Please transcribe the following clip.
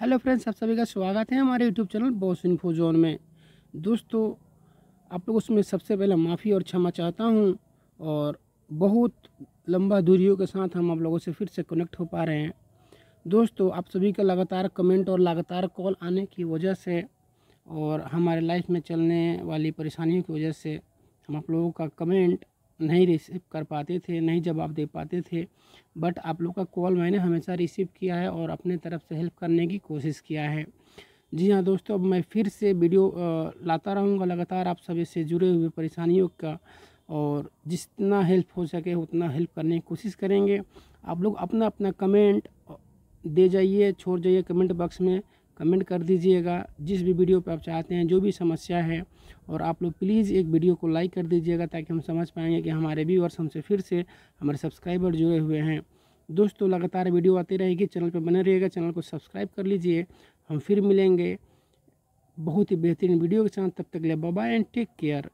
hello friends आप सभी का स्वागत है हमारे YouTube channel boss info zone में दोस्तों आप लोग उसमें सबसे पहले माफ़ी और क्षमा चाहता हूँ और बहुत लंबा दूरियों के साथ हम आप लोगों से फिर से कनेक्ट हो पा रहे हैं दोस्तों आप सभी का लगातार कमेंट और लगातार कॉल आने की वजह से और हमारे लाइफ में चलने वाली परेशानियों की वजह से हम आप लोगों का कमेंट नहीं रिसीव कर पाते थे नहीं जवाब दे पाते थे बट आप लोग का कॉल मैंने हमेशा रिसीव किया है और अपने तरफ से हेल्प करने की कोशिश किया है जी हाँ दोस्तों अब मैं फिर से वीडियो लाता रहूँगा लगातार आप सभी से जुड़े हुए परेशानियों का और जितना हेल्प हो सके उतना हेल्प करने की कोशिश करेंगे आप लोग अपना अपना कमेंट दे जाइए छोड़ जाइए कमेंट बॉक्स में कमेंट कर दीजिएगा जिस भी वीडियो पर आप चाहते हैं जो भी समस्या है और आप लोग प्लीज़ एक वीडियो को लाइक कर दीजिएगा ताकि हम समझ पाएंगे कि हमारे व्यूअर्स हमसे फिर से हमारे सब्सक्राइबर जुड़े हुए हैं दोस्तों लगातार वीडियो आती रहेगी चैनल पर बने रहिएगा चैनल को सब्सक्राइब कर लीजिए हम फिर मिलेंगे बहुत ही बेहतरीन वीडियो के साथ तब तक ले बाय एंड टेक केयर